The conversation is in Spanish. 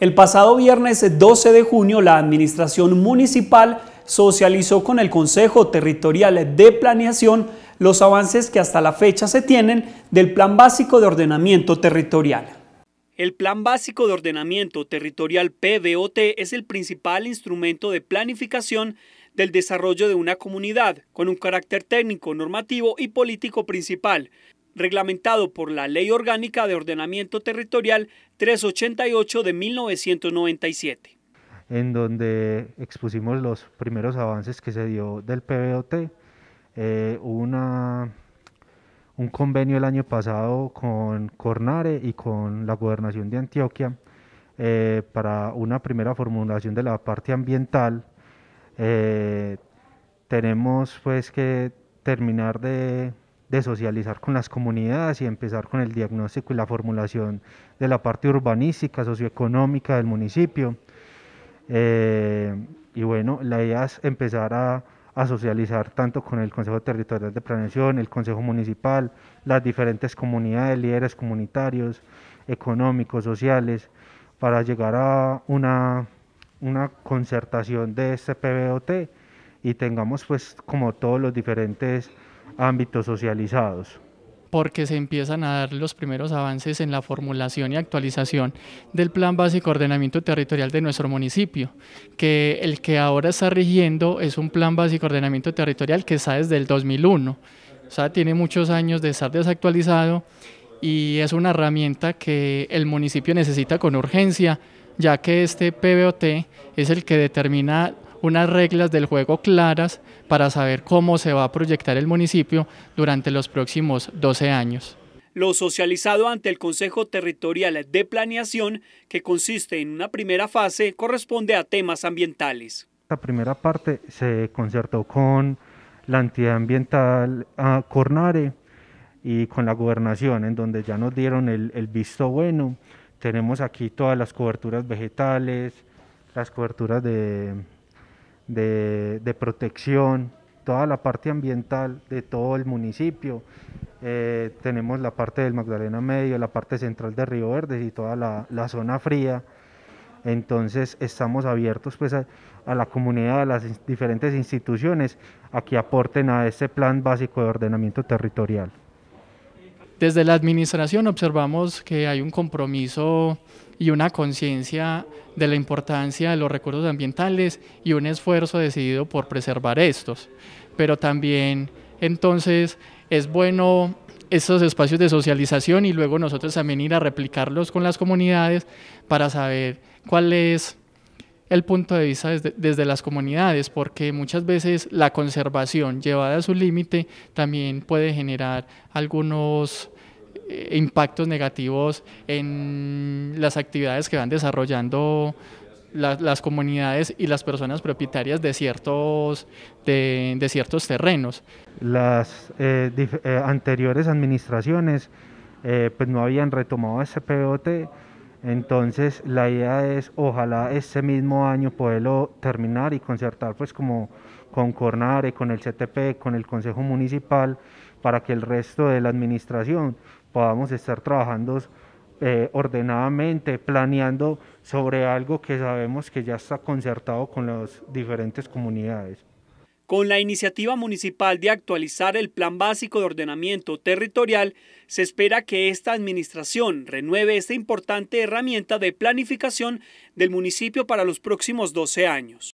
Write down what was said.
El pasado viernes 12 de junio, la Administración Municipal socializó con el Consejo Territorial de Planeación los avances que hasta la fecha se tienen del Plan Básico de Ordenamiento Territorial. El Plan Básico de Ordenamiento Territorial PBOT es el principal instrumento de planificación del desarrollo de una comunidad, con un carácter técnico, normativo y político principal, reglamentado por la Ley Orgánica de Ordenamiento Territorial 388 de 1997. En donde expusimos los primeros avances que se dio del PBOT, eh, un convenio el año pasado con Cornare y con la Gobernación de Antioquia eh, para una primera formulación de la parte ambiental. Eh, tenemos pues que terminar de de socializar con las comunidades y empezar con el diagnóstico y la formulación de la parte urbanística, socioeconómica del municipio. Eh, y bueno, la idea es empezar a, socializar tanto con el Consejo Territorial de Planeación, el Consejo Municipal, las diferentes comunidades, líderes comunitarios, económicos, sociales, para llegar a una, una concertación de este PBOT y tengamos pues como todos los diferentes ámbitos socializados porque se empiezan a dar los primeros avances en la formulación y actualización del Plan Básico de Ordenamiento Territorial de nuestro municipio, que el que ahora está rigiendo es un Plan Básico de Ordenamiento Territorial que está desde el 2001, o sea, tiene muchos años de estar desactualizado y es una herramienta que el municipio necesita con urgencia, ya que este PBOT es el que determina unas reglas del juego claras para saber cómo se va a proyectar el municipio durante los próximos 12 años. Lo socializado ante el Consejo Territorial de Planeación, que consiste en una primera fase, corresponde a temas ambientales. La primera parte se concertó con la entidad ambiental ah, Cornare y con la gobernación, en donde ya nos dieron el visto bueno. Tenemos aquí todas las coberturas vegetales, las coberturas de, de, protección, toda la parte ambiental de todo el municipio. Eh, tenemos la parte del Magdalena Medio, la parte central de Río Verde y toda la, zona fría. Entonces estamos abiertos pues a, la comunidad, a las diferentes instituciones a que aporten a ese plan básico de ordenamiento territorial. Desde la administración observamos que hay un compromiso y una conciencia de la importancia de los recursos ambientales y un esfuerzo decidido por preservar estos. Pero también entonces es bueno estos espacios de socialización y luego nosotros también ir a replicarlos con las comunidades para saber cuál es el punto de vista desde, desde, las comunidades, porque muchas veces la conservación llevada a su límite también puede generar algunos eh, impactos negativos en las actividades que van desarrollando las, las comunidades y las personas propietarias de ciertos, de, de ciertos terrenos. Las eh, eh, anteriores administraciones pues no habían retomado ese POT, entonces la idea es ojalá este mismo año poderlo terminar y concertar pues como con Cornare, con el CTP, con el Consejo Municipal, para que el resto de la administración podamos estar trabajando eh, ordenadamente, planeando sobre algo que sabemos que ya está concertado con las diferentes comunidades. Con la iniciativa municipal de actualizar el Plan Básico de Ordenamiento Territorial, se espera que esta administración renueve esta importante herramienta de planificación del municipio para los próximos 12 años.